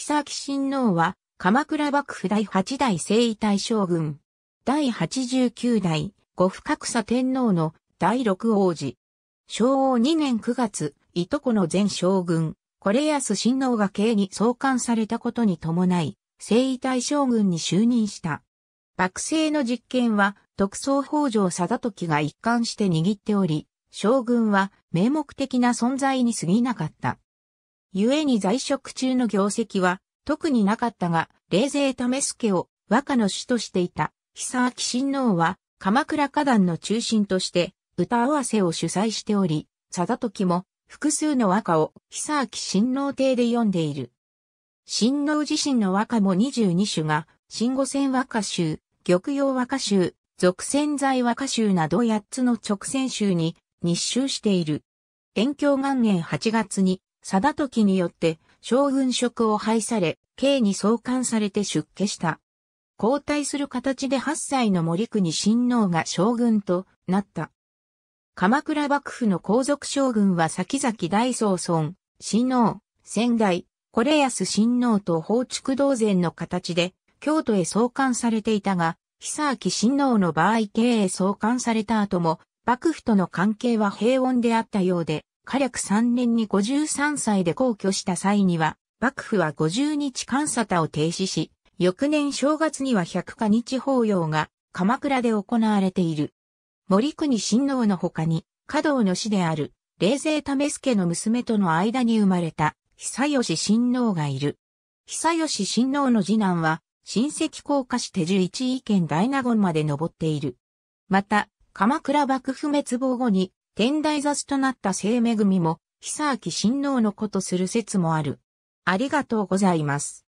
久木親王は、鎌倉幕府第8代征夷大将軍、第89代五府格差天皇の第6王子。昭和2年9月、いとこの前将軍、これ安親王が刑に送還されたことに伴い、征夷大将軍に就任した。幕政の実権は特捜北条貞時が一貫して握っており、将軍は名目的な存在に過ぎなかった。故に在職中の業績は特になかったが、冷勢為助を和歌の主としていた久明親王は鎌倉歌壇の中心として歌合わせを主催しており、貞時も複数の和歌を久明親王邸で読んでいる。親王自身の和歌も22種が、新五線和歌集、玉葉和歌集、俗線在和歌集など8つの直線集に日集している。延享元年8月に貞時によって将軍職を廃され、刑に送還されて出家した。交代する形で8歳の森国親王が将軍となった。鎌倉幕府の皇族将軍は先々大宗孫、親王、仙台、これヤス親王と宝築同然の形で京都へ送還されていたが、久明親王の場合刑へ送還された後も、幕府との関係は平穏であったようで、火力3年に53歳で皇居した際には、幕府は50日間沙を停止し、翌年正月には百花日法要が鎌倉で行われている。森国親王の他に、華道の師である、冷泉為助の娘との間に生まれた、久吉親王がいる。久吉親王の次男は、親戚高下市手十一意見大納言まで登っている。また、鎌倉幕府滅亡後に、天台雑となった聖恵も、久明親王の子とする説もある。ありがとうございます。